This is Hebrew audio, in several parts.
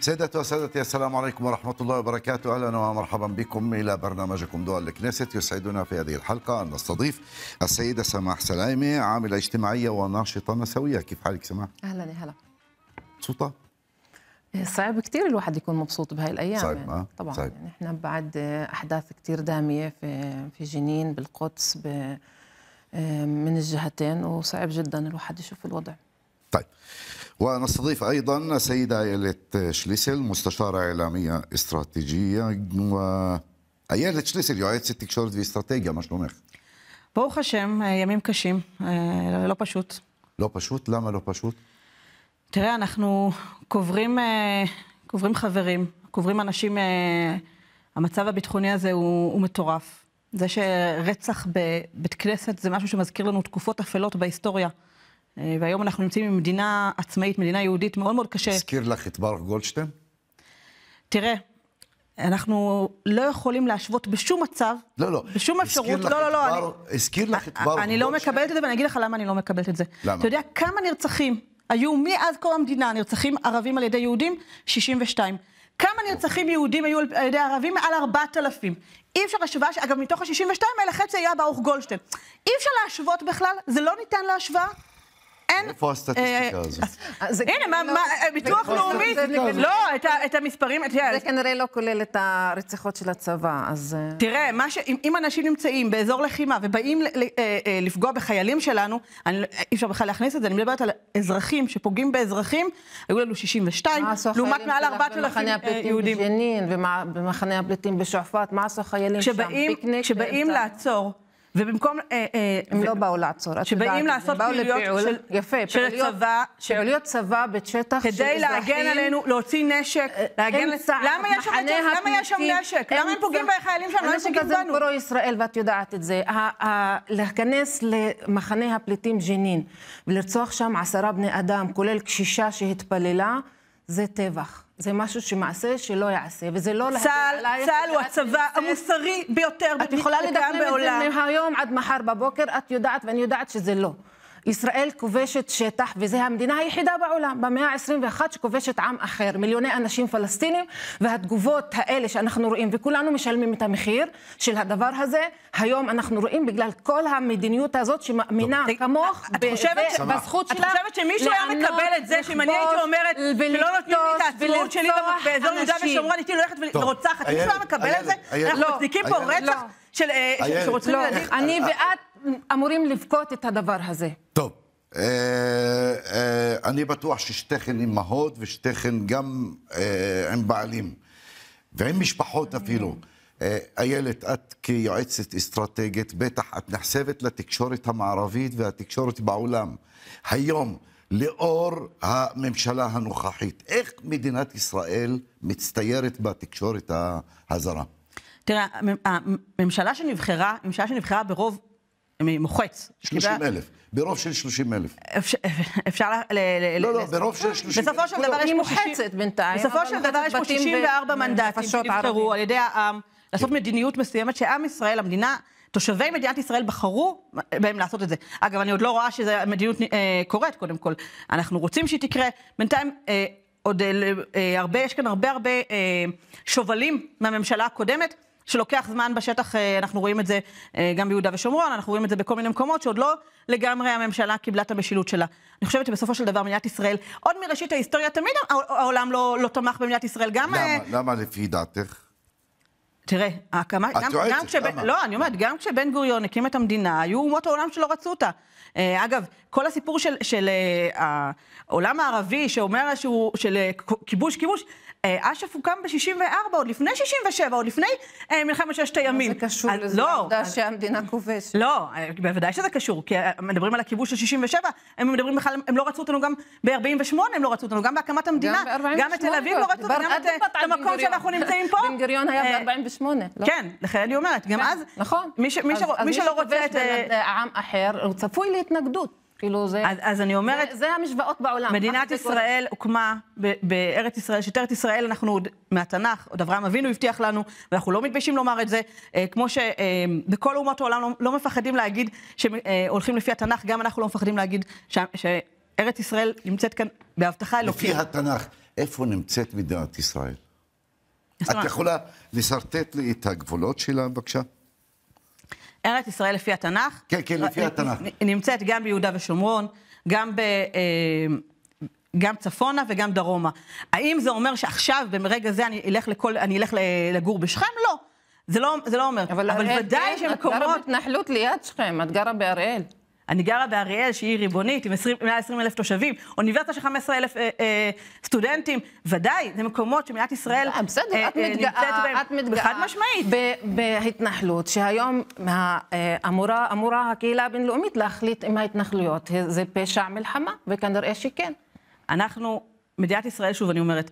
سيداتي وسادتي السلام عليكم ورحمة الله وبركاته أهلا ومرحبا بكم إلى برنامجكم دول الكنيسة يسعدنا في هذه الحلقة أن نستضيف السيدة سماح سلايمة عاملة اجتماعية وناشطة نسوية كيف حالك سماح؟ أهلا يا هلا مبسوطة؟ صعب كثير الواحد يكون مبسوط بهاي الايام صعب. يعني آه، طبعا صعب. يعني احنا بعد احداث كثير داميه في في جنين بالقدس ب من الجهتين وصعب جدا الواحد يشوف الوضع طيب ونستضيف ايضا سيدة ايلت شليسل مستشارة إعلامية استراتيجية و ايلت شليسل יועצת תקשורת ואסטרטגיה, ما شلونك؟ ברוך השם, ימים קשים, אה، לא פשוט. לא פשוט? למה לא פשוט? תראה, אנחנו קוברים, אה, קוברים חברים, קוברים אנשים, אה، המצב הביטחוני הזה הוא, הוא מטורף. זה שרצח בבית כנסת זה משהו שמזכיר לנו תקופות אפלות בהיסטוריה. אה, והיום אנחנו נמצאים במדינה עצמאית, מדינה יהודית, מאוד מאוד קשה. הזכיר לך את ברוך גולדשטיין? תראה, אנחנו לא יכולים להשוות בשום מצב, לא, לא. בשום אפשרות, לא, לא, לא, לא, אני... הזכיר לך את אה, ברוך גולדשטיין? אני לא מקבלת את זה, ואני אגיד לך למה אני לא מקבלת את זה. למה? אתה יודע כמה נרצחים היו מאז קום המדינה, נרצחים ערבים על ידי יהודים? 62. כמה נרצחים יהודים היו על ידי ערבים? מעל 4,000. אי אפשר השוואה, אגב, מתוך ה-62 האלה חצי היה ברוך גולדשטיין. אי אפשר להשוות בכלל, זה לא ניתן להשוואה. אין... איפה הסטטיסטיקה אה, הזאת? אה, הנה, מה, לא- מה, אה, ביטוח לאומי, לא-, לא, את המספרים... זה כנראה לא כולל את הרציחות של הצבא, אז... תראה, אם אנשים נמצאים באזור לחימה ובאים לפגוע בחיילים שלנו, לא- אי אפשר בכלל להכניס את זה, אני מדברת על אזרחים שפוגעים באזרחים, היו לנו 62, לעומת מעל 4,000 יהודים. מה עשו החיילים במחנה הפליטים בג'נין ובמחנה הפליטים בשועפאט, מה עשו החיילים שם? כשבאים לעצור... ובמקום... אה, אה, הם לא באו לעצור, את יודעת. שבאים לעשות פעילויות של, יפה, של הצבא. פעילויות צבא בשטח של אזרחים. כדי להגן עלינו, להוציא נשק, אה, להגן... למה יש שם נשק? למה יש שם נשק? למה הם פוגעים בחיילים שלנו? הנשק הזה הוא פרו ישראל, ואת יודעת את זה. להיכנס למחנה הפליטים ג'נין ולרצוח שם עשרה בני אדם, כולל קשישה שהתפללה, זה טבח. זה משהו שמעשה שלא יעשה, וזה לא להגיד עלייך. צה"ל הוא הצבא המוסרי ביותר בעולם. את יכולה לדקלם את זה מהיום עד מחר בבוקר, את יודעת ואני יודעת שזה לא. ישראל כובשת שטח, וזו המדינה היחידה בעולם, במאה ה-21, שכובשת עם אחר, מיליוני אנשים פלסטינים, והתגובות האלה שאנחנו רואים, וכולנו משלמים את המחיר של הדבר הזה, היום אנחנו רואים בגלל כל המדיניות הזאת שמאמינה טוב. כמוך, את חושבת בזכות שלה, את חושבת שמישהו היה מקבל את זה, שאם אני הייתי אומרת, שלא נותנים לי את העצמאות שלי באזור יהודה ושומרון, הייתי הולכת ורוצחת, מישהו היה מקבל את זה? אנחנו לא, מצדיקים פה רצח? לא. של אה, רוצחים לא, ילדים? אני אה, אה, ואת אמורים לבכות את הדבר הזה. טוב. אה, אה, אני בטוח ששתיכן אימהות ושתיכן גם אה, עם בעלים ועם משפחות אפילו. איילת, את כיועצת אסטרטגית, בטח את נחשבת לתקשורת המערבית והתקשורת בעולם. היום, לאור הממשלה הנוכחית, איך מדינת ישראל מצטיירת בתקשורת הזרה? תראה, הממשלה שנבחרה, ממשלה שנבחרה ברוב מוחץ. 30 אלף, ברוב של 30 אלף. אפשר ל... לא, לא, ברוב של 30 אלף. בסופו של דבר לא, יש פה מוחצת בינתיים. בסופו של דבר יש פה 64 מנדטים שנבחרו על ידי העם, לעשות מדיניות מסוימת שעם ישראל, המדינה... תושבי מדינת ישראל בחרו בהם לעשות את זה. אגב, אני עוד לא רואה שזו מדיניות אה, קורית, קודם כל. אנחנו רוצים שהיא תקרה. בינתיים, אה, עוד אה, אה הרבה, יש כאן הרבה הרבה אה, שובלים מהממשלה הקודמת. שלוקח זמן בשטח, אה, אנחנו רואים את זה אה, גם ביהודה ושומרון, אנחנו רואים את זה בכל מיני מקומות שעוד לא לגמרי הממשלה קיבלה את המשילות שלה. אני חושבת שבסופו של דבר מדינת ישראל, עוד מראשית ההיסטוריה תמיד העולם לא, לא תמך במדינת ישראל. גם... למה, אה, למה לפי דעתך? תראה, ההקמה, גם, גם כשבן, לא, אני אומרת, גם כשבן גוריון הקים את המדינה, היו אומות העולם שלא רצו אותה. אגב, כל הסיפור של, של העולם הערבי שאומר שהוא, של כיבוש, כיבוש, אה, אש"ף הוקם ב-64, עוד לפני 67, עוד לפני אה, מלחמת ששת הימים. זה קשור אה, לזה, לא, העובדה שהמדינה כובשת. לא, בוודאי שזה קשור, כי מדברים על הכיבוש של 67, הם מדברים בכלל, הם לא רצו אותנו גם ב-48, הם לא רצו אותנו, גם בהקמת המדינה. גם את תל אביב לא רצו, אותנו, גם את המקום שאנחנו נמצאים פה. בן גוריון היה ב-48. לא? כן, לכן אני אומרת, גם כן, אז, נכון. מי שלא רוצה את... מי שכובש עם אחר, הוא צפוי להתנגדות. כאילו זה... אז, אז אני אומרת... זה, זה המשוואות בעולם. מדינת ישראל כל... הוקמה בארץ ישראל, שטרת ישראל, אנחנו עוד מהתנ"ך, עוד אברהם אבינו הבטיח לנו, ואנחנו לא מתביישים לומר את זה, אה, כמו שבכל אה, אומות העולם לא, לא מפחדים להגיד שהולכים אה, לפי התנ"ך, גם אנחנו לא מפחדים להגיד ש... שארץ ישראל נמצאת כאן בהבטחה אלוקית. לפי התנ"ך, איפה נמצאת מדינת ישראל? את יכולה לשרטט לי את הגבולות שלה, בבקשה? ארץ ישראל לפי התנ"ך. כן, כן, לפי התנ"ך. נמצאת גם ביהודה ושומרון, גם ב... אה, גם צפונה וגם דרומה. האם זה אומר שעכשיו, ברגע זה, אני אלך, לכל, אני אלך לגור בשכם? לא. זה לא, זה לא אומר. אבל, אבל ודאי שמקומות... את לא גרה בהתנחלות ליד שכם, את גרה באריאל. אני גרה באריאל, שהיא ריבונית, עם 20, 120 אלף תושבים, אוניברסיטה של 15 אלף אה, אה, סטודנטים, ודאי, זה מקומות שמדינת ישראל אה, בסדר, אה, את אה, מתגאה, את מתגאה, חד משמעית. בהתנחלות, שהיום אה, אמורה, אמורה הקהילה הבינלאומית להחליט אם ההתנחלויות זה פשע מלחמה, וכנראה שכן. אנחנו, מדינת ישראל, שוב אני אומרת,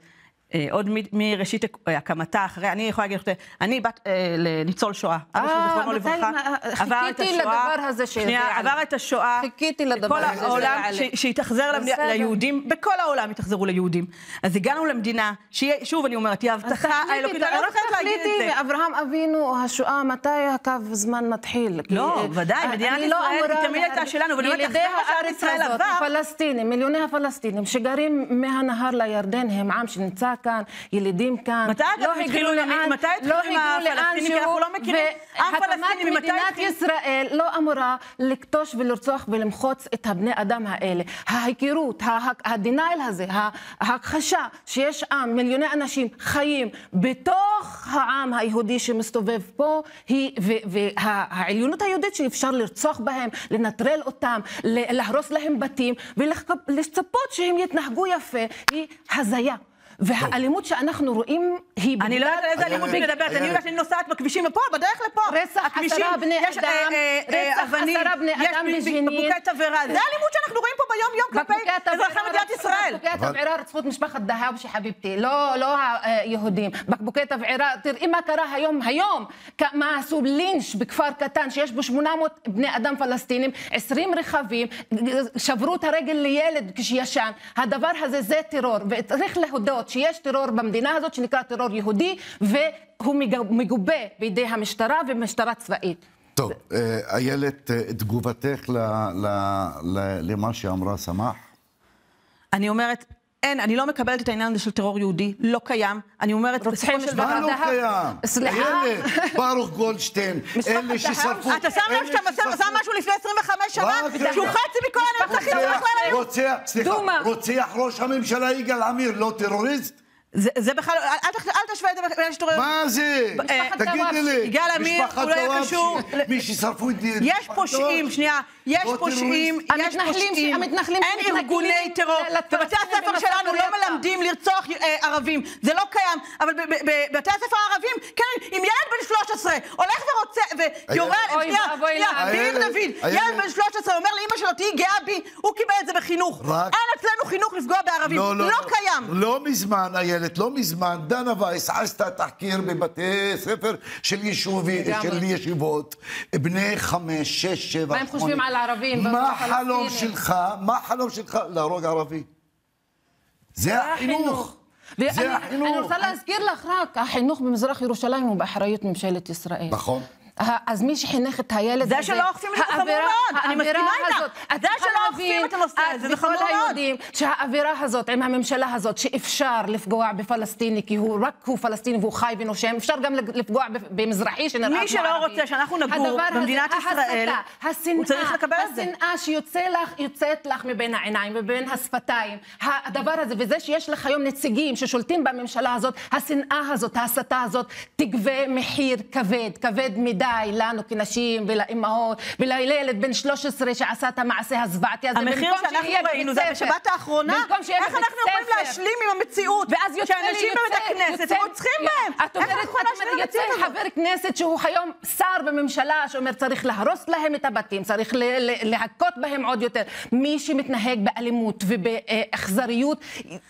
אה, עוד מראשית אה, הקמתה, אחרי, אני יכולה להגיד לך, אני בת אה, לניצול שואה. אבא שלי, זכרונו לברכה, עבר את השואה. חיכיתי לדבר הזה שיודע שנייה, עבר את השואה. חיכיתי לדבר הזה שיודע עליו. כל העולם, שהתאכזר ליהודים, בכל העולם התאכזרו ליהודים. אז הגענו למדינה, שוב, אני אומרת, היא הבטחה האלוקית, אני לא, לא חייבת להגיד את זה. אברהם אבינו, השואה, מתי הקו זמן מתחיל? לא, ודאי, מדינת ישראל לא היא תמיד הייתה שלנו, ואני אומרת, אחרי מה שעם ישראל עבר... מיליוני הפלסטינים שגרים מהנהר לירדן, הם עם שנמצא כאן, ילידים כאן. מתי לא התחילו, לאן, לאן, מתי התחילו לא עם הפלסטינים? כי אנחנו לא מכירים אף פלסטינים. פלסטיני. מדינת התחיל... ישראל לא אמורה לכתוש ולרצוח ולמחוץ את הבני אדם האלה. ההיכרות, הדינאייל הזה, ההכחשה שיש עם, מיליוני אנשים חיים בתוך העם היהודי שמסתובב פה, היא, והעליונות היהודית שאפשר לרצוח בהם, לנטרל אותם, להרוס להם בתים ולצפות שהם יתנהגו יפה, היא הזיה. והאלימות שאנחנו רואים היא... בגלל... אני לא יודעת על איזה אלימות היא מדברת, אני אה, יודעת שאני נוסעת בכבישים מפה, בדרך לפה. רצח עשרה בני אה, אדם, אה, רצח עשרה בני אדם בג'נין. יש בקבוקי תבערה, זה האלימות שאנחנו רואים פה ביום-יום כלפי אזרחי מדינת ישראל. תבערה רצפו את משפחת דהאושי, חביבתי, לא, לא היהודים. בקבוקי תבערה, תראי מה קרה היום, היום, מה עשו לינץ' בכפר קטן שיש בו 800 בני אדם פלסטינים, 20 רכבים, שברו את הרגל לילד כשישן. הדבר הזה זה טרור, וצריך להודות שיש טרור במדינה הזאת שנקרא טרור יהודי, והוא מגובה בידי המשטרה ומשטרה צבאית. טוב, אה, איילת, אה, תגובתך למה שאמרה סמח. אני אומרת, אין, אני לא מקבלת את העניין הזה של טרור יהודי, לא קיים. אני אומרת, רוצחים של דבר... מה לא קיים? סליחה. אלה, ברוך גולדשטיין, אלה ששרפו... אתה שם לב שאתה עושה משהו לפני 25 שנה, שהוא חצי מכל הנרצחים שלך להם היום? רוצח, סליחה, רוצח ראש הממשלה יגאל עמיר, לא טרוריסט? זה, זה בכלל, אל, אל, אל תשווה את זה בין השטויות. מה זה? תגידי לי. יגאל עמיר, הוא לא היה קשור. מי ששרפו את... יש פושעים, שנייה. יש פושעים, יש פושעים. המתנחלים שמתנכלים. אין ארגוני טרור. ובתי הספר שלנו לא יהודים לרצוח אה, ערבים, זה לא קיים, אבל בבתי הספר הערבים, כן, אם ילד בן 13 הולך ורוצה, ויורה, שנייה, שנייה, בעיר דוד, ילד בן 13 אומר לאימא שלו, תהיי גאה בי, הוא קיבל את זה בחינוך. אין אצלנו חינוך לפגוע בערבים, לא, לא, לא, לא קיים. לא מזמן, איילת, לא מזמן, דנה וייס עשתה תחקיר בבתי ספר של ישיבות, בני חמש, שש, שבע, שמונה. מה הם חושבים על הערבים? מה החלום שלך? מה החלום שלך? להרוג ערבי. זה החינוך. זה החינוך. אני רוצה להזכיר לך רק, החינוך במזרח ירושלים הוא באחריות ממשלת ישראל. נכון. אז מי שחינך את הילד הזה... זה שלא אוכפים את זה חמור מאוד, אני מסכימה איתך. זה שלא אוכפים את הנושא הזה, זה חמור מאוד. וכל היהודים, שהאווירה הזאת עם הממשלה הזאת, שאפשר לפגוע בפלסטיני, כי הוא רק הוא פלסטיני והוא חי ונושם, אפשר גם לפגוע במזרחי שנראה כמו מי שלא רוצה שאנחנו נגור במדינת ישראל, הוא צריך לקבל את זה. השנאה שיוצאת לך מבין העיניים ובין השפתיים, הדבר הזה, וזה שיש לך היום נציגים ששולטים בממשלה הזאת, השנאה הזאת, ההסתה הזאת, תגבה מחיר כבד, כבד מדי. די לנו כנשים ולאימהות ולילד בן 13 שעשה את המעשה הזוועתי הזה. המחיר שאנחנו ראינו זה בשבת האחרונה, איך אנחנו יכולים להשלים עם המציאות? ואז יוצא שאנשים בבית הכנסת רוצחים בהם. את אומרת, יוצא חבר כנסת שהוא היום שר בממשלה שאומר צריך להרוס להם את הבתים, צריך להכות בהם עוד יותר. מי שמתנהג באלימות ובאכזריות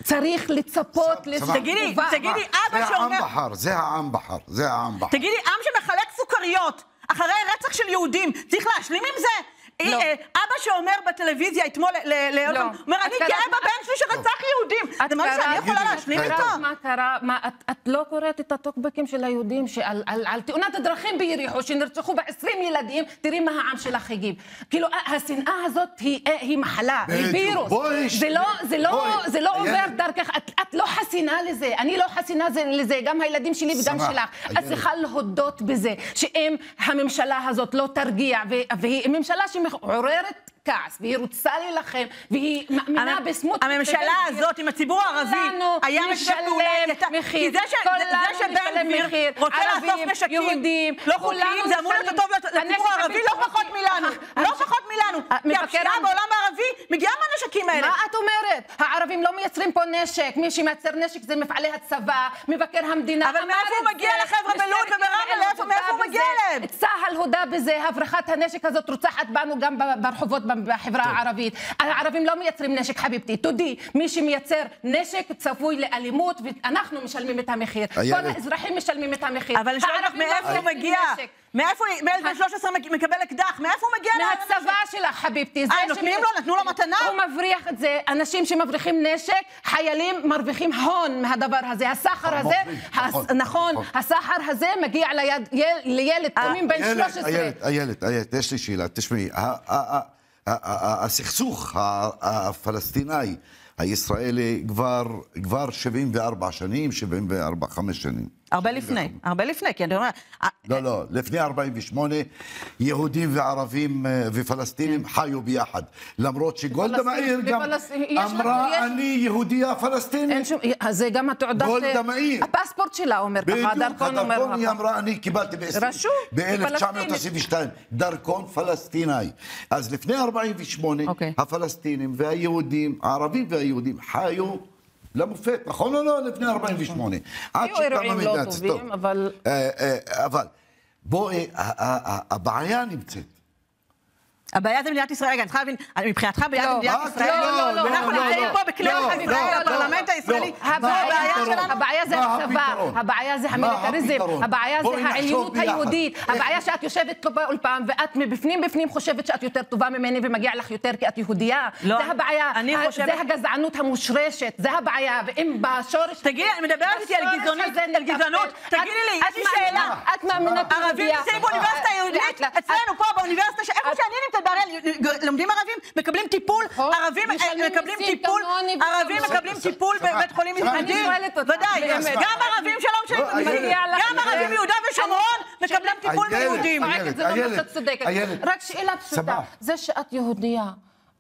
צריך לצפות לתגובה. תגידי, תגידי, אבא שאומר... זה העם בחר, זה העם בחר. תגידי, עם שמחלק סוכריות. אחרי רצח של יהודים. צריך להשלים עם זה? לא. אה, אה, אבא שאומר בטלוויזיה אתמול ליולקום, לא. אומר, אני גאה בבן שלי שרצח יהודים. זה מה שאני יכולה להשלים איתו? מה קרה? את לא קוראת את הטוקבקים של היהודים על תאונת הדרכים ביריחו, שנרצחו ב 20 ילדים, תראי מה העם שלך הגיב. כאילו, השנאה הזאת היא אה, מחלה, היא וירוס. זה לא, לא, לא עובר דרכך, את לא חסינה לזה. אני לא חסינה לזה, גם הילדים שלי וגם שלך. את צריכה להודות בזה, שאם הממשלה הזאת לא תרגיע, והיא ממשלה שמ... عريرة כעס, והיא רוצה להילחם, והיא מאמינה בסמוטריץ'. הממשלה הזאת עם הציבור הערבי היה משתף פעולה, כי זה שבן גביר רוצה לאסוף נשקים לא חוקיים, זה אמור להיות טוב לציבור הערבי לא פחות מלנו. אה, לא פחות מלנו. כי אה, הפשיעה בעולם הערבי מגיעה מהנשקים האלה. מה את אומרת? הערבים לא מייצרים פה נשק. מי שמייצר נשק זה מפעלי הצבא, מבקר המדינה. אבל מאיפה הוא מגיע לחבר'ה בלוד וברמלה? מאיפה הוא מגיע להם? צה"ל הודה בזה, הברחת הנשק הזאת רוצחת בנו גם ברחובות. בחברה טוב. הערבית. הערבים לא מייצרים נשק, חביבתי. תודי, מי שמייצר נשק צפוי לאלימות, ואנחנו משלמים את המחיר. כל האזרחים משלמים את המחיר. אבל אני שואלת לא מאיפה הוא מגיע? מאיפה היא, מילד בן 13 מקבל אקדח? מאיפה הוא מגיע? מהצבא שלך, חביבתי. אה, נותנים לו? נתנו לו מתנה? הוא מבריח את זה. אנשים שמבריחים נשק, חיילים מרוויחים הון מהדבר הזה. הסחר הזה, נכון, נכון, הסחר הזה מגיע לילד, אה, תומים בן 13. איילת, איילת, איילת, יש לי שאלה. תשמעי, הסכסוך הפלסטיני הישראלי כבר, כבר 74 שנים, 74, 5 שנים. הרבה לפני, הרבה לפני, כי אני אומרת... לא, לא, לפני 48, יהודים וערבים אה, ופלסטינים כן. חיו ביחד. למרות שגולדה מאיר גם אמרה, אני יהודייה פלסטינית. אה, זה גם התעודת... אה, גולדה מאיר. הפספורט שלה אומר ככה, הדרכון אומר... בדיוק, הדרכון היא אמרה, אני קיבלתי ב ב-1922, דרכון פלסטיני. אז לפני 48, אוקיי. הפלסטינים והיהודים, הערבים והיהודים חיו... למופת, נכון או לא? לפני 48. נכון. עד שקמה מדינת... היו אירועים לא טובים, אבל... אה, אה, אה, אבל בואי, הבעיה נמצאת הבעיה זה מדינת ישראל, רגע, אני צריכה להבין, מבחינתך הבעיה זה מדינת לא. ישראל. לא, לא, לא. אנחנו לא, נמצאים לא. פה בכלי ישראל, הפרלמנט הישראלי, הבעיה זה הצבא, הבעיה זה המיליטריזם, הבעיה זה העליונות היהודית, הבעיה שאת יושבת פה באולפן, ואת מבפנים בפנים חושבת שאת יותר טובה ממני ומגיע לך יותר כי את יהודייה. זה הבעיה, זה הגזענות המושרשת, זה הבעיה, ואם בשורש... תגידי, אני מדברת איתי על גזענות, תגידי לי, יש לי שאלה. את מאמינת יהודיה. ערבים נמצאים באוניברסיטה היהודית, אצלנו פה באוניברסיטה, איפה שאני נמצאת. בר-אל לומדים ערבים, מקבלים טיפול, נכון. ערבים מקבלים טיפול, ערבים מקבלים טיפול בבית חולים מתנגדים, ודאי, לא, גם ערבים שלום שלהם, גם ערבים מיהודה ושומרון מקבלים טיפול מיהודים. איילת, לא רק שאלה פשוטה, זה שאת יהודייה,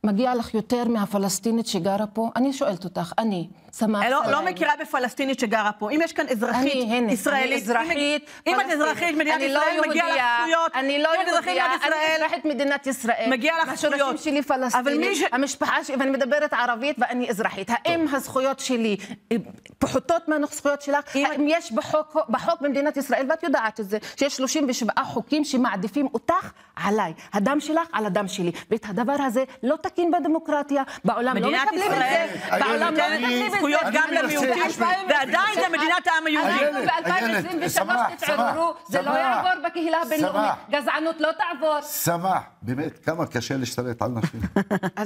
מגיע לך יותר מהפלסטינית שגרה פה? אני שואלת אותך, אני. סמך לא, לא מכירה בפלסטינית שגרה פה. אם יש כאן אזרחית אני, ישראלית, אני אזרחית, אם, אם את אזרחית מדינת לא ישראל, לא מגיע לך זכויות. אני לא יהודייה, אני אזרחית מדינת ישראל. מגיע לך זכויות. השורשים שלי פלסטינית, ש... המשפחה שלי, ואני מדברת ערבית ואני אזרחית. האם טוב. הזכויות שלי אה, פחותות מהזכויות שלך? אם... האם יש בחוק, בחוק במדינת ישראל, ואת יודעת את זה, שיש 37 חוקים שמעדיפים אותך עליי. הדם שלך על הדם שלי. ואת הדבר הזה לא תקין בדמוקרטיה. בעולם לא מקבלים את זה. בעולם לא מקבלים את זה. זכויות גם למיעוטים, ועדיין זה מדינת העם היהודי. אנחנו ב-2023 תתעוררו, זה לא יעבור בקהילה הבינלאומית. גזענות לא תעבור. סמה, באמת, כמה קשה להשתלט על נשים.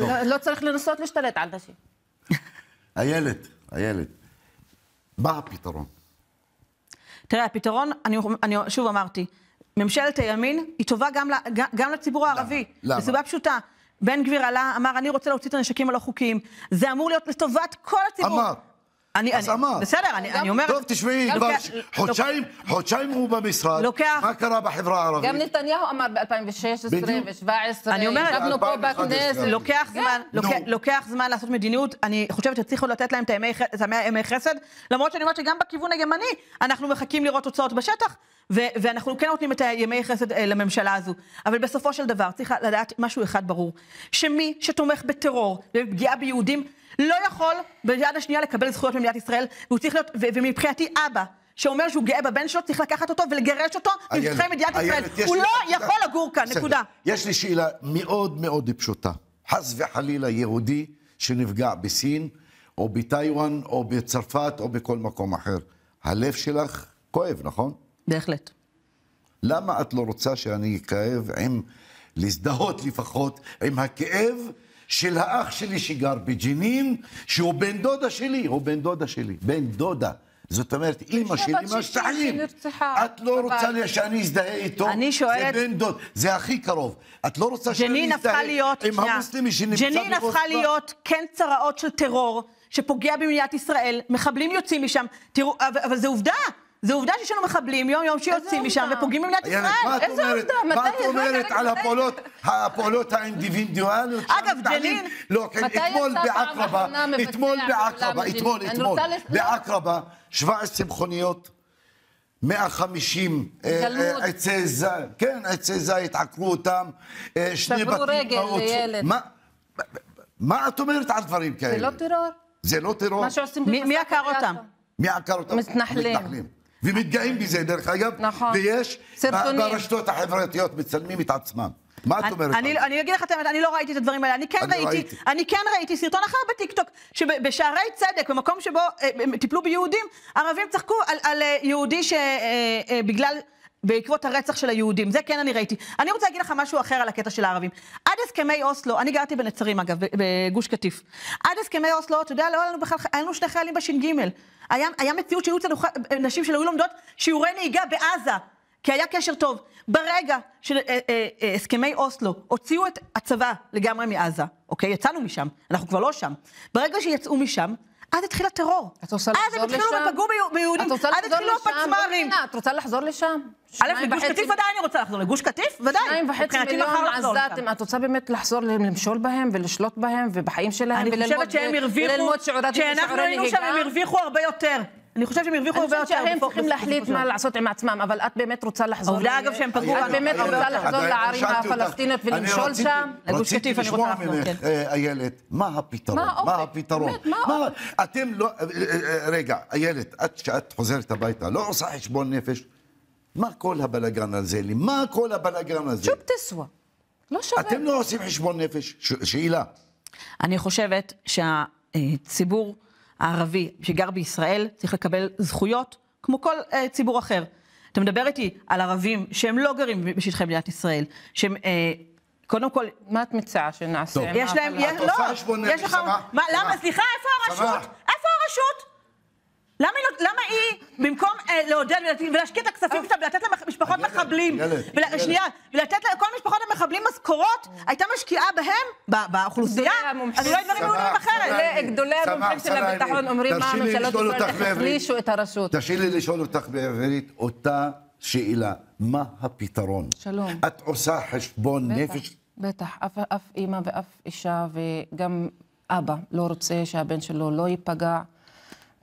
לא צריך לנסות להשתלט על נשים. איילת, איילת, מה הפתרון? תראה, הפתרון, אני, אני שוב אמרתי, ממשלת הימין היא טובה גם, גם לציבור הערבי. למה? מסיבה פשוטה, בן גביר עלה, אמר, אני רוצה להוציא את הנשקים הלא חוקיים. זה אמור להיות לטובת כל הציבור. אמר. אני, אז אני, אמר. בסדר, אני, אני אומרת... טוב, תשמעי, לוקח... כבר חודשיים, חודשיים הוא במשרד, לוקח, מה קרה בחברה הערבית? גם נתניהו אמר ב-2016 ו-2017, אני אומרת, ישבנו פה בכנסת. לוקח yeah. לוק... no. לוקח זמן לעשות מדיניות, אני חושבת שצריכו לתת להם את הימי חסד, למרות שאני אומרת שגם בכיוון הימני אנחנו מחכים לראות תוצאות בשטח, ו- ואנחנו כן נותנים את הימי חסד אה, לממשלה הזו. אבל בסופו של דבר צריך לדעת משהו אחד ברור, שמי שתומך בטרור ובפגיעה ביהודים, לא יכול ביד השנייה לקבל זכויות במדינת ישראל, והוא צריך להיות, ו- ומבחינתי אבא. שאומר שהוא גאה בבן שלו, צריך לקחת אותו ולגרש אותו מבחינת מדינת ישראל. הוא לא לי... יכול לגור כאן, בסדר. נקודה. יש לי שאלה מאוד מאוד פשוטה. חס וחלילה יהודי שנפגע בסין, או בטיוואן, או בצרפת, או בכל מקום אחר. הלב שלך כואב, נכון? בהחלט. למה את לא רוצה שאני אכאב עם, להזדהות לפחות, עם הכאב של האח שלי שגר בג'נין, שהוא בן דודה שלי, הוא בן דודה שלי, בן דודה. זאת אומרת, אימא שלי מהשטחים. את לא רוצה שאני אזדהה איתו. אני שואלת... זה בן דוד, זה הכי קרוב. את לא רוצה שאני אזדהה עם המוסלמי שנמצא באוסטרליה. ג'נין הפכה להיות כן צרעות של טרור שפוגע במדינת ישראל, מחבלים יוצאים משם. תראו, אבל, אבל זה עובדה. זה עובדה שיש לנו מחבלים יום-יום שיוצאים משם ופוגעים במדינת ישראל. איזה עובדה? איזה מתי? מה את אומרת על הפעולות האינדיבידואליות? אגב, ג'לין, לא, כן, אתמול בעקרבה, אתמול בעקרבה, אתמול, אתמול, בעקרבה, 17 מכוניות. 150 אה, אה, עצי זית, כן, עצי זית, עקרו אותם, אה, שני בתים... שברו רגל לילד. מה את אומרת על דברים כאלה? זה לא טרור. זה לא טרור. מה שעושים... מי עקר אותם? מי עקר אותם? מתנחלים. ומתגאים בזה דרך אגב, נכון, ויש סרטונים. ברשתות החברתיות מצלמים את עצמם. מה את אומרת? אני, אני אגיד לך את האמת, אני לא ראיתי את הדברים האלה. אני כן אני לא ראיתי, ראיתי, אני כן ראיתי סרטון אחר בטיקטוק, שבשערי צדק, במקום שבו אה, טיפלו ביהודים, ערבים צחקו על, על אה, יהודי שבגלל... אה, אה, בעקבות הרצח של היהודים, זה כן אני ראיתי. אני רוצה להגיד לך משהו אחר על הקטע של הערבים. עד הסכמי אוסלו, אני גרתי בנצרים אגב, בגוש קטיף. עד הסכמי אוסלו, אתה יודע, לא היה לנו בכלל, היה לנו שני חיילים בש"ג. היה, היה מציאות שהיו אצלנו נשים שלא היו לומדות שיעורי נהיגה בעזה, כי היה קשר טוב. ברגע שהסכמי אה, אה, אה, אוסלו הוציאו את הצבא לגמרי מעזה, אוקיי? יצאנו משם, אנחנו כבר לא שם. ברגע שיצאו משם, עד התחיל הטרור. את רוצה לחזור לשם? עד התחילו ופגעו ביהודים. עד התחילו הפצמ"רים. לא, לא, לא, את רוצה לחזור לשם? א', לגוש קטיף ודאי אני רוצה לחזור, לגוש קטיף ודאי. שניים וחצי מיליון עזתים, את רוצה באמת לחזור למשול בהם ולשלוט בהם ובחיים שלהם אני חושבת שהם הרוויחו, שאנחנו היינו שם, הם הרוויחו הרבה יותר. אני חושבת שהם הרוויחו הרבה יותר. אני חושבת שהם צריכים להחליט מה לעשות עם עצמם, אבל את באמת רוצה לחזור... העובדה, אגב, שהם פגעו את באמת רוצה לחזור לערים הפלסטיניות ולמשול שם? רציתי לשמוע ממך, כן. אה, איילת, מה הפתרון? מה הפתרון? אתם לא... אה, אה, רגע, איילת, את שאת חוזרת הביתה, לא עושה חשבון נפש? מה כל הבלגן הזה? מה כל הבלגן הזה? שוב תסווה. לא שווה. אתם לא עושים חשבון נפש? שאלה. אני חושבת שהציבור... הערבי שגר בישראל צריך לקבל זכויות כמו כל אה, ציבור אחר. אתה מדבר איתי על ערבים שהם לא גרים בשטחי מדינת ישראל, שהם... אה, קודם כל, מה את מציעה שנעשה? יש להם, יש, לא, יש לך, מה, למה, סליחה, איפה הרשות? איפה הרשות? למה, היא, לא- למה היא, במקום אה, לעודד ולהשקיע את הכספים שלה ולתת למשפחות למח... מחבלים, ילד. שנייה, ולתת לכל משפחות המחבלים משכורות, הייתה משקיעה בהם, באוכלוסייה, אני לא דברים היו נראים אחרת. גדולי המומחים של הביטחון אומרים מה הממשלות החלישו את הרשות. תרשי לי לשאול אותך בעברית אותה שאלה, מה הפתרון? שלום. את עושה חשבון נפש? בטח, אף אימא ואף אישה וגם אבא לא רוצה שהבן שלו לא ייפגע.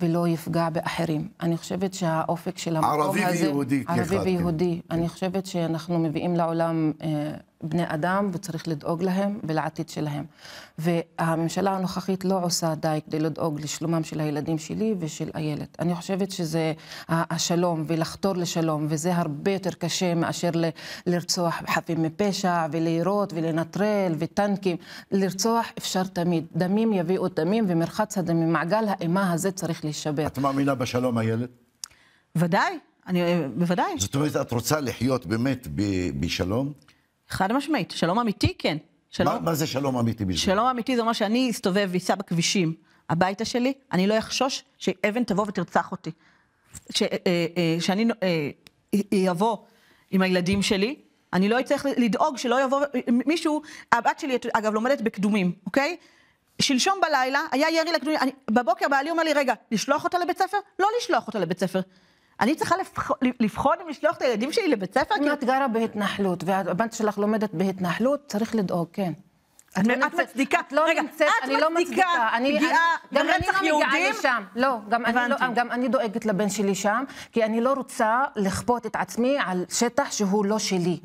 ולא יפגע באחרים. אני חושבת שהאופק של המקום ערבי הזה... ערבי ויהודי ערבי כאחד. ערבי כן. ויהודי. כן. אני חושבת שאנחנו מביאים לעולם אה, בני אדם וצריך לדאוג להם ולעתיד שלהם. והממשלה הנוכחית לא עושה די כדי לדאוג לשלומם של הילדים שלי ושל איילת. אני חושבת שזה השלום ולחתור לשלום, וזה הרבה יותר קשה מאשר ל- לרצוח חפים מפשע ולירות ולנטרל וטנקים. לרצוח אפשר תמיד. דמים יביאו דמים ומרחץ הדמים, מעגל האימה הזה צריך להישבר. את מאמינה בשלום, איילת? ודאי, אני, אה, בוודאי. זאת אומרת, את רוצה לחיות באמת ב- בשלום? חד משמעית. שלום אמיתי, כן. שלום... מה, מה זה שלום אמיתי בשבילך? שלום אמיתי זה אומר שאני אסתובב ואסע בכבישים הביתה שלי, אני לא אחשוש שאבן תבוא ותרצח אותי. ש, אה, אה, אה שאני אה, אבוא עם הילדים שלי, אני לא אצטרך לדאוג שלא יבוא אה, מישהו, הבת שלי, אגב, לומדת בקדומים, אוקיי? שלשום בלילה היה ירי לקדומים, אני, בבוקר בעלי אומר לי, רגע, לשלוח אותה לבית ספר? לא לשלוח אותה לבית ספר. אני צריכה לבחון אם לשלוח את הילדים שלי לבית ספר? אם את גרה בהתנחלות, והבנת שלך לא לומדת בהתנחלות, צריך לדאוג, כן. את, לא את מצדיקה, את לא רגע, נמצאת, את אני לא מצדיקה אני, פגיעה ברצח גם אני לא מגיעה לשם, לא גם, אני לא, גם אני דואגת לבן שלי שם, כי אני לא רוצה לכפות את עצמי על שטח שהוא לא שלי.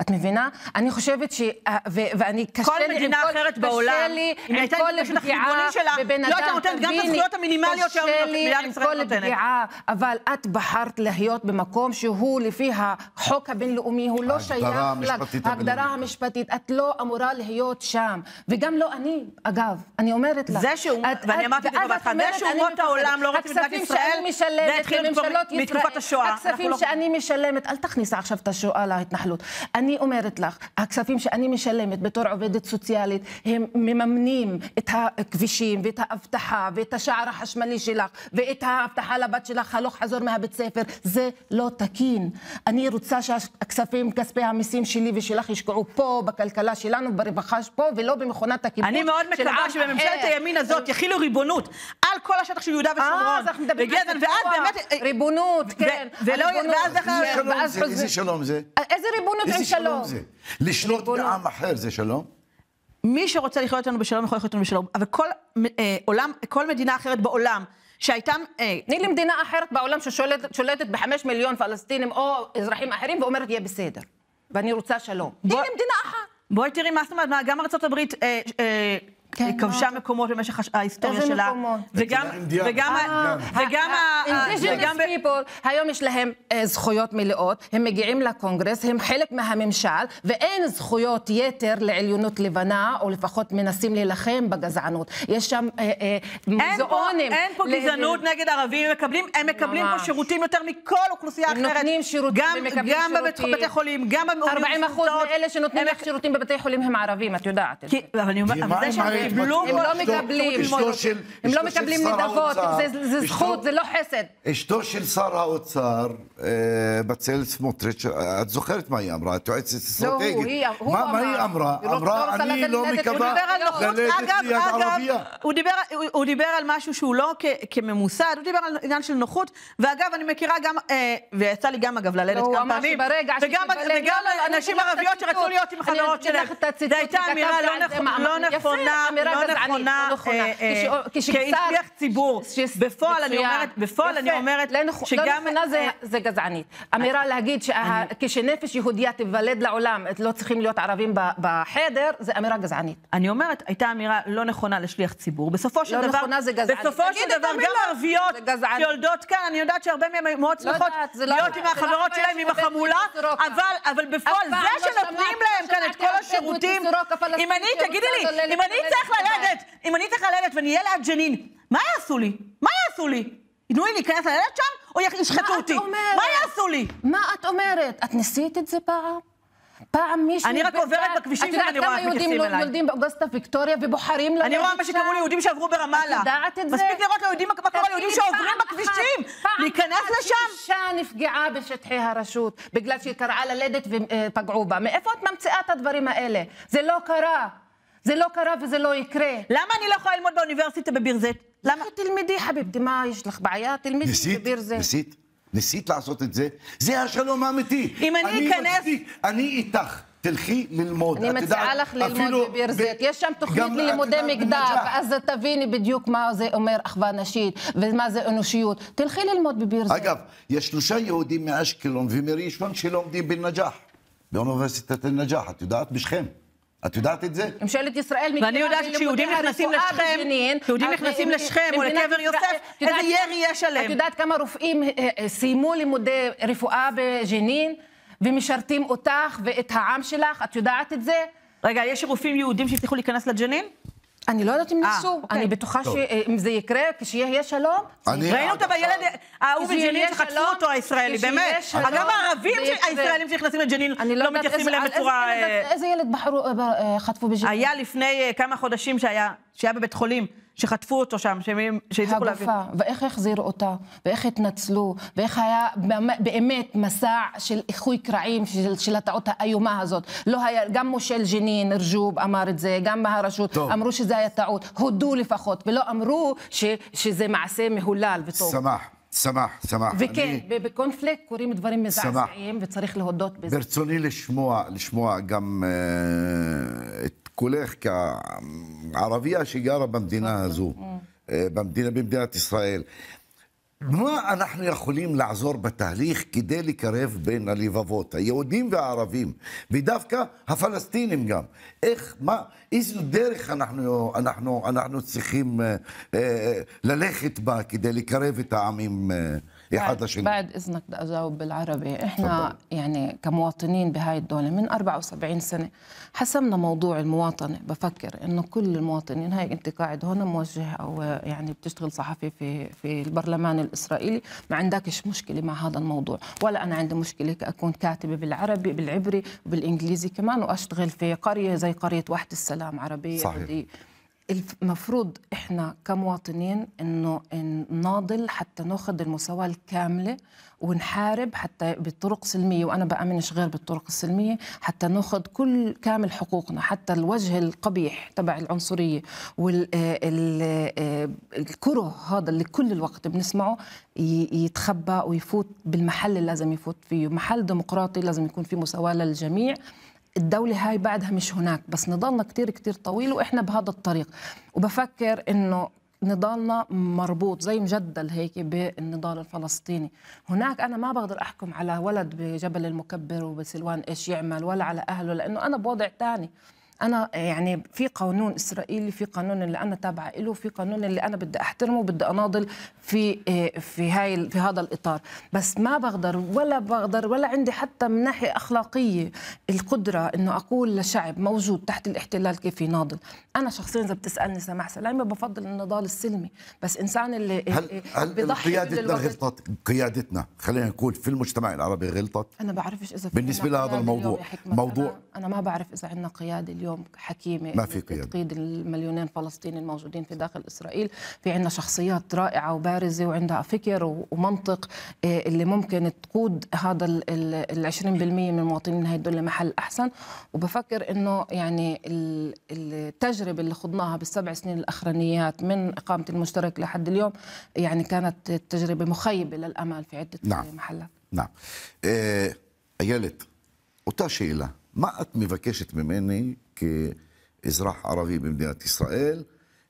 את מבינה? אני חושבת ש... אה, ו- ואני קשה כל לי... כל מדינה אחרת קשה בעולם, קשה לי, אם הייתה מתפשטת החלבונים שלה, לא הייתה נותנת גם את הזכויות המינימליות שהיום מדינת ישראל נותנת. קשה לי עם כל פגיעה, אבל את בחרת להיות במקום שהוא לפי החוק הבינלאומי, הוא לא שייך לך. ההגדרה המשפטית ההגדרה המשפטית, את לא אמורה להיות שם. וגם לא אני, אגב, אני אומרת לך. זה שהוא, את, ואני אמרתי את זה בבתך, זה שאומות העולם לא רוצים מדינת ישראל, זה התחיל מתקופת השואה. הכספים לא- שאני משלמת, אל תכניסה עכשיו את השואה להתנחלות. אני אומרת לך, הכספים שאני משלמת בתור עובדת סוציאלית, הם מממנים את הכבישים ואת האבטחה ואת השער החשמלי שלך ואת האבטחה לבת שלך הלוך חזור מהבית ספר. זה לא תקין. אני רוצה שהכספים, כספי המיסים שלי ושלך ישקעו פה, בכלכלה שלנו, ברווחה פה, ולא במכונת הכיבוש אני מאוד מקווה שבממשלת הימין הזאת יכילו ריבונות על כל השטח של יהודה ושומרון. אה, אז אנחנו מדברים על ריבונות. כן. ואז איזה שלום זה? איזה ריבונות עם שלום לשלוט בעם אחר זה שלום? מי שרוצה לחיות איתנו בשלום, יכול לחיות איתנו בשלום. אבל כל אה, עולם, כל מדינה אחרת בעולם, שהייתה... אה, תני לי מדינה אחרת בעולם ששולטת בחמש מיליון פלסטינים או אזרחים אחרים ואומרת, יהיה בסדר. ואני רוצה שלום. תני לי מדינה אחת. בואי תראי מה זאת אומרת, גם ארה״ב... אה, אה, כן. היא כבשה מקומות במשך ההיסטוריה שלה. איזה מקומות? וגם, וגם, אה, וגם, וגם, היום יש להם אה, זכויות מלאות, הם מגיעים לקונגרס, הם חלק מהממשל, ואין זכויות יתר לעליונות לבנה, או לפחות מנסים להילחם בגזענות. יש שם אה, מוזיאונים. אין פה גזענות נגד ערבים, הם מקבלים פה שירותים יותר מכל אוכלוסייה אחרת. נותנים שירותים ומקבלים שירותים. גם בבתי חולים, גם באוניברסיטאות. 40% מאלה שנותנים שירותים בבתי חולים הם ערבים, את יודעת. אבל זה קיבלו הם לא מקבלים, הם לא מקבלים נדבות, זה זכות, זה לא חסד. אשתו של שר האוצר, אה, בצל סמוטריץ', את זוכרת מה היא אמרה, את יועצת לא, אסטרטגית. מה היא אמרה? לא אמרה, אני לא מקווה ללדת ליד ערבייה. הוא דיבר על משהו שהוא לא כממוסד, הוא דיבר על עניין של נוחות, ואגב, אני מכירה גם, אה, ויצא לי גם אגב ללדת לא, כמה פעמים, וגם אנשים ערביות שרצו להיות עם חברות שלהם, זו הייתה אמירה לא נכונה. אמירה לא גזענית, לא נכונה. אה, אה, אה, כשהצליח ציבור, בפועל אני אומרת, בפועל אני אומרת, לא שגם... לא נכונה זה גזענית. אמירה להגיד כשנפש יהודייה תיוולד לעולם, לא צריכים להיות ערבים בחדר, זה אמירה גזענית. אני אומרת, הייתה אמירה לא נכונה לשליח ציבור. בסופו של לא דבר... נכונה בסופו של דבר, גם ערביות שיולדות כאן, אני יודעת שהרבה מהן מאוד שמחות להיות עם החברות שלהן, עם החמולה, אבל בפועל, זה שנותנים להם כאן את כל השירותים, אם אני, תגידי לי, אם אני אצטרך ללדת, אם אני אצטרך ללדת ואני אהיה ליד ג'נין, מה יעשו לי? מה יעשו לי? ייתנו לי להיכנס ללדת שם, או ישחטו אותי? מה יעשו לי? מה את אומרת? את ניסית את זה פעם? פעם מישהו... אני רק עוברת בכבישים ואני רואה איך מתייחסים אליי. את יודעת כמה יהודים לא יולדים באוגוסטה ויקטוריה ובוחרים ללכת שם? אני רואה מה שקראו ליהודים שעברו ברמאללה. את יודעת את זה? מספיק לראות ליהודים מה קורה ליהודים שעוברים בכבישים. להיכנס לשם? פעם אישה נפגעה בשטחי הרשות בגלל שהיא קראה ללדת ופגעו אה, בה. מאיפה את ממציאה את הדברים האלה? זה לא קרה. זה לא קרה וזה לא יקרה. למה אני לא יכולה ללמוד באוניברסיטה בביר זית? למה? תלמדי חביבתי, מה יש לך בעיה? תלמדי בביר זית. ניסית, ניסית לעשות את זה. זה השלום האמיתי. אם אני אכנס... אני איתך. תלכי ללמוד. אני מציעה לך ללמוד בביר זית. יש שם תוכנית ללימודי מגדר, אז תביני בדיוק מה זה אומר אחווה נשית, ומה זה אנושיות. תלכי ללמוד בביר זית. אגב, יש שלושה יהודים מאשקלון ומראשון שלומדים בנג'אח, באוניברסיטת אל-נג'אח, את יודעת? בשכם. את יודעת את זה? ממשלת ישראל מכירה ואני יודעת שכשיהודים נכנסים לשכם, יהודים נכנסים אה, לשכם או לקבר יוסף, אה, איזה ירי יש עליהם. את יודעת כמה רופאים אה, סיימו לימודי רפואה בג'נין ומשרתים אותך ואת העם שלך? את יודעת את זה? רגע, יש רופאים יהודים שהצליחו להיכנס לג'נין? אני לא יודעת אם אה, ניסו, אוקיי. אני בטוחה שאם זה יקרה, כשיהיה שלום, ראינו אותה בילד האהוב אה, בג'נין שחטפו אותו הישראלי, באמת. לא גם הערבים הישראלים שנכנסים לג'נין לא, לא מתייחסים אליהם בצורה... אה, איזה ילד חטפו בג'נין? היה לפני כמה חודשים שהיה בבית חולים. שחטפו אותו שם, שהצליחו להביא. הגופה, ואיך החזירו אותה, ואיך התנצלו, ואיך היה באמת מסע של איחוי קרעים של, של הטעות האיומה הזאת. לא היה, גם מושל ג'נין, רג'וב אמר את זה, גם מהרשות, טוב. אמרו שזה היה טעות, הודו לפחות, ולא אמרו ש, שזה מעשה מהולל וטוב. סמח. סמח, סמח. וכן, אני... בקונפליקט קורים דברים מזעזעים, וצריך להודות בזה. ברצוני לשמוע, לשמוע גם uh, את קולך כערבייה שגרה במדינה הזו, אה, במדינה, במדינת ישראל. מה אנחנו יכולים לעזור בתהליך כדי לקרב בין הלבבות, היהודים והערבים, ודווקא הפלסטינים גם? איך, מה, איזו דרך אנחנו, אנחנו, אנחנו צריכים אה, אה, ללכת בה כדי לקרב את העמים? אה, 11 بعد اذنك بدي اجاوب بالعربي احنا فضل. يعني كمواطنين بهاي الدوله من 74 سنه حسمنا موضوع المواطنه بفكر انه كل المواطنين هاي انت قاعد هون موجه او يعني بتشتغل صحفي في في البرلمان الاسرائيلي ما عندكش مشكله مع هذا الموضوع ولا انا عندي مشكله اكون كاتبه بالعربي بالعبري وبالانجليزي كمان واشتغل في قريه زي قريه واحد السلام عربيه صحيح. المفروض احنا كمواطنين انه نناضل حتى ناخذ المساواه الكامله ونحارب حتى بالطرق سلميه وانا بامنش غير بالطرق السلميه حتى ناخذ كل كامل حقوقنا حتى الوجه القبيح تبع العنصريه والكره آه، آه، هذا اللي كل الوقت بنسمعه يتخبى ويفوت بالمحل اللي لازم يفوت فيه محل ديمقراطي لازم يكون فيه مساواه للجميع الدولة هاي بعدها مش هناك بس نضالنا كتير كتير طويل وإحنا بهذا الطريق وبفكر إنه نضالنا مربوط زي مجدل هيك بالنضال الفلسطيني هناك أنا ما بقدر أحكم على ولد بجبل المكبر وبسلوان إيش يعمل ولا على أهله لأنه أنا بوضع تاني انا يعني في قانون اسرائيلي في قانون اللي انا تابعه له في قانون اللي انا بدي احترمه بدي اناضل في آه، في هاي في هذا الاطار بس ما بقدر ولا بقدر ولا عندي حتى من ناحيه اخلاقيه القدره انه اقول لشعب موجود تحت الاحتلال كيف يناضل انا شخصيا اذا بتسالني سماح سلامه بفضل النضال السلمي بس انسان اللي آه، هل, آه، هل قيادتنا غلطت قيادتنا خلينا نقول في المجتمع العربي غلطت انا بعرفش اذا بالنسبه لهذا الموضوع موضوع أنا, انا ما بعرف اذا عندنا قياده اليوم اليوم حكيمه ما في قيادة تقيد المليونين فلسطيني الموجودين في داخل اسرائيل في عندنا شخصيات رائعه وبارزه وعندها فكر ومنطق آه، اللي ممكن تقود هذا ال 20% من المواطنين الدولة لمحل احسن وبفكر انه يعني التجربه اللي خضناها بالسبع سنين الاخرانيات من اقامه المشترك لحد اليوم يعني كانت تجربه مخيبه للامال في عده نعم. محلات نعم ايالت آه، אותה شيلة מה את מבקשת ממני כאזרח ערבי במדינת ישראל?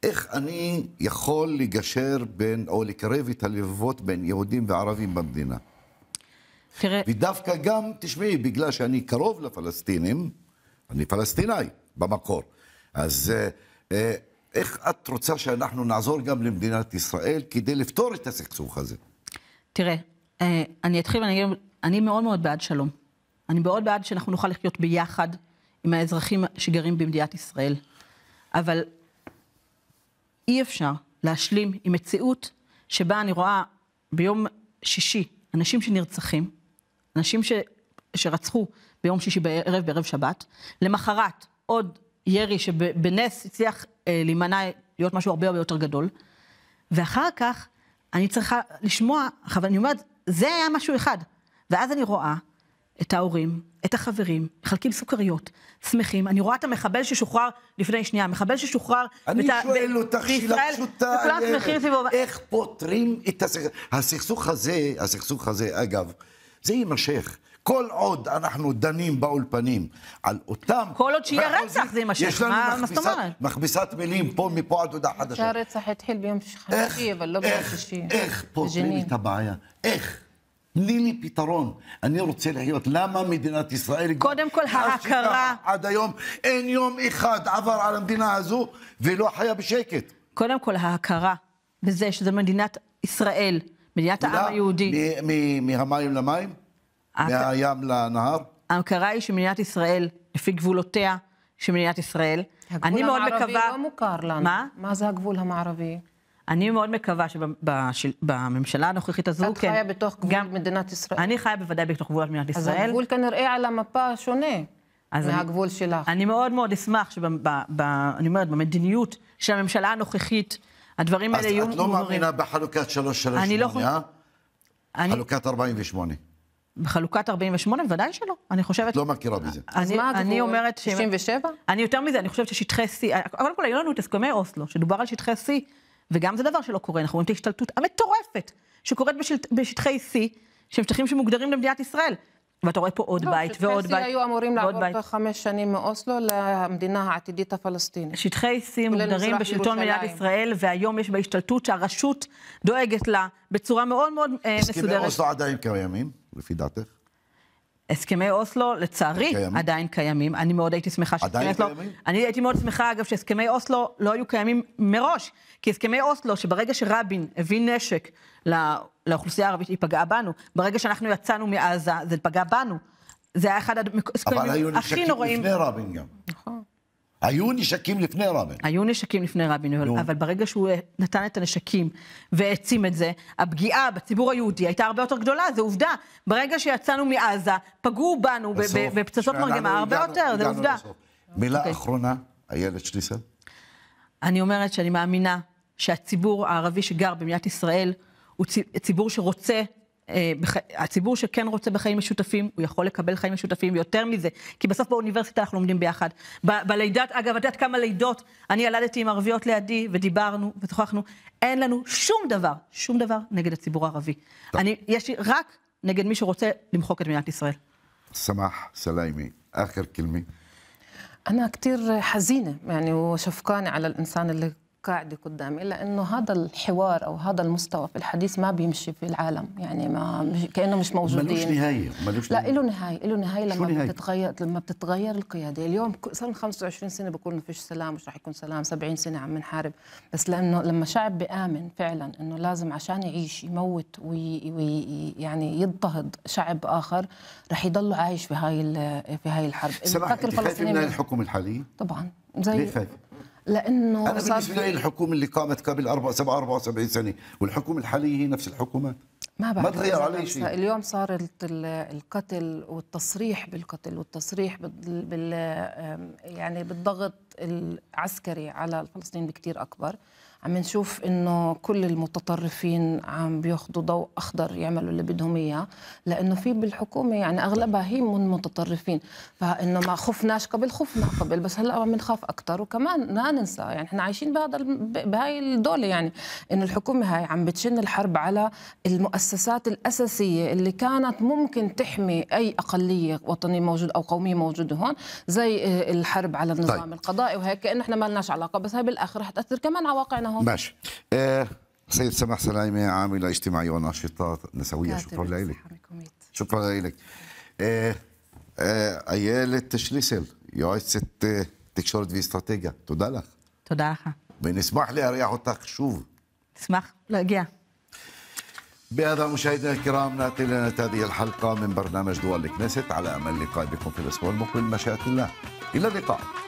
איך אני יכול לגשר בין, או לקרב את הלבבות בין יהודים וערבים במדינה? תראה... ודווקא גם, תשמעי, בגלל שאני קרוב לפלסטינים, אני פלסטינאי במקור, אז אה, אה איך את רוצה שאנחנו נעזור גם למדינת ישראל כדי לפתור את הסכסוך הזה? תראה, אה, אני אתחיל ואני אגיד, אני מאוד מאוד בעד שלום. אני מאוד בעד שאנחנו נוכל לחיות ביחד עם האזרחים שגרים במדינת ישראל. אבל אי אפשר להשלים עם מציאות שבה אני רואה ביום שישי אנשים שנרצחים, אנשים ש... שרצחו ביום שישי בערב, בערב שבת, למחרת עוד ירי שבנס הצליח אה, להימנע להיות משהו הרבה הרבה יותר גדול, ואחר כך אני צריכה לשמוע, אבל אני אומרת, זה היה משהו אחד. ואז אני רואה את ההורים, את החברים, מחלקים סוכריות, שמחים. אני רואה את המחבל ששוחרר לפני שנייה, המחבל ששוחרר... אני בת... שואל אותך שאלה פשוטה, איך פותרים את הסכסוך? הסכסוך הזה, הסכסוך הזה, אגב, זה יימשך. כל עוד אנחנו דנים באולפנים על אותם... כל עוד שיהיה רצח זה יימשך, יש לנו מה, מכבסת, מה זאת אומרת? מכבסת מילים פה, מפה עד הודעה חדשה. שהרצח התחיל ביום חמישי, אבל לא ביום שישי. איך, איך פותרים את הבעיה? איך? תני לי פתרון, אני רוצה לחיות. למה מדינת ישראל... קודם כל ההכרה... עד היום, אין יום אחד עבר על המדינה הזו ולא חיה בשקט. קודם כל ההכרה בזה שזו מדינת ישראל, מדינת העם היהודי. מהמים למים? מהים לנהר? ההכרה היא שמדינת ישראל, לפי גבולותיה של מדינת ישראל, הגבול המערבי לא מוכר לנו. מה? מה זה הגבול המערבי? אני מאוד מקווה שבממשלה הנוכחית הזו, את כן. את חיה בתוך גבול גם, מדינת ישראל. אני חיה בוודאי בתוך גבול מדינת ישראל. אז הגבול כנראה על המפה שונה מהגבול אני, שלך. אני מאוד מאוד אשמח שאני אומרת, במדיניות של הממשלה הנוכחית, הדברים האלה יהיו... אז את לא מאמינה בחלוקת 338, אה? לא אני... חלוקת 48. בחלוקת 48? ודאי שלא. אני חושבת... את לא מכירה בזה. אז מה הגבול? אני אומרת ש... 67? אני יותר מזה, אני חושבת ששטחי C... קודם כל, היו לנו את הסכמי אוסלו, שדובר על שטחי C וגם זה דבר שלא קורה, אנחנו רואים את ההשתלטות המטורפת שקורית בשל... בשטחי C, שהם שטחים שמוגדרים למדינת ישראל. ואתה רואה פה עוד לא, בית ועוד בית. שטחי C היו אמורים לעבור בחמש שנים מאוסלו למדינה העתידית הפלסטינית. שטחי C מוגדרים בשלטון מדינת ישראל, והיום יש בה השתלטות שהרשות דואגת לה בצורה מאוד מאוד אה, מסודרת. הסכמי אוסלו עדיין קיימים, לפי דעתך? הסכמי אוסלו, לצערי, קיימים. עדיין קיימים. אני מאוד הייתי שמחה שהסכמי אוסלו... עדיין לא. קיימים? אני הייתי מאוד שמחה, אגב, שהסכמי אוסלו לא היו קיימים מראש. כי הסכמי אוסלו, שברגע שרבין הביא נשק לא, לאוכלוסייה הערבית, היא פגעה בנו. ברגע שאנחנו יצאנו מעזה, זה פגע בנו. זה היה אחד הסכמים הכי נוראים. אבל היו נשקים לפני רבין גם. נכון. היו נשקים לפני רבין. היו נשקים לפני רבין, נו. אבל ברגע שהוא נתן את הנשקים והעצים את זה, הפגיעה בציבור היהודי הייתה הרבה יותר גדולה, זו עובדה. ברגע שיצאנו מעזה, פגעו בנו בפצצות מרגמה הרבה הגענו, יותר, זו עובדה. לסוף. מילה okay. אוקיי. אחרונה, איילת שליסל. אני אומרת שאני מאמינה שהציבור הערבי שגר במדינת ישראל הוא ציבור שרוצה אה, הציבור שכן רוצה בחיים משותפים, הוא יכול לקבל חיים משותפים יותר מזה, כי בסוף באוניברסיטה אנחנו לומדים ביחד. ב- בלידת, אגב, את יודעת כמה לידות, אני ילדתי עם ערביות לידי, ודיברנו, ושוחחנו, אין לנו שום דבר, שום דבר נגד הציבור הערבי. אני, יש לי רק נגד מי שרוצה למחוק את מדינת ישראל. سماح سلايمي آخر كلمة أنا كتير حزينة يعني وشفقانة על الإنسان اللي قاعدة قدامي لأنه هذا الحوار أو هذا المستوى في الحديث ما بيمشي في العالم يعني ما مش كأنه مش موجودين ملوش نهاية ملوش لا له نهاية له نهاية لما نهاية؟ بتتغير لما بتتغير القيادة اليوم صار 25 سنة بقول ما فيش سلام مش راح يكون سلام 70 سنة عم نحارب بس لأنه لما شعب بآمن فعلا أنه لازم عشان يعيش يموت وي وي يعني يضطهد شعب آخر راح يضلوا عايش في هاي في هاي الحرب سمح الفلسطيني من الحكومه الحاليه طبعا زي ليه لانه انا بالنسبه لي الحكومه اللي قامت قبل 74 سنه والحكومه الحاليه هي نفس الحكومات ما بعرف ما تغير علي شيء اليوم صار القتل والتصريح بالقتل والتصريح بال يعني بالضغط العسكري على الفلسطينيين بكثير اكبر عم نشوف انه كل المتطرفين عم بياخذوا ضوء اخضر يعملوا اللي بدهم اياه لانه في بالحكومه يعني اغلبها هي من متطرفين فانه ما خفناش قبل خفنا قبل بس هلا عم نخاف اكثر وكمان ما ننسى يعني احنا عايشين بهذا بهاي الدوله يعني انه الحكومه هاي عم بتشن الحرب على المؤسسات الاساسيه اللي كانت ممكن تحمي اي اقليه وطنيه موجوده او قوميه موجوده هون زي آه، الحرب على طيب. النظام طيب. القضائي وهيك كأنه احنا ما لناش علاقه بس هاي بالاخر رح تاثر كمان على واقعنا معنا ماشي آه سيد سماح سلايمة عاملة اجتماعية وناشطة نسوية شكرا لك شكرا لك آه آه أيالة شليسل يعيست تكشورت في استراتيجا تودا لك تودا لك بنسمح لي أريح شوف تسمح لا بهذا مشاهدينا الكرام ناتي لنا هذه الحلقة من برنامج دول الكنيست على أمل لقاء بكم في الأسبوع المقبل مشيئة الله إلى اللقاء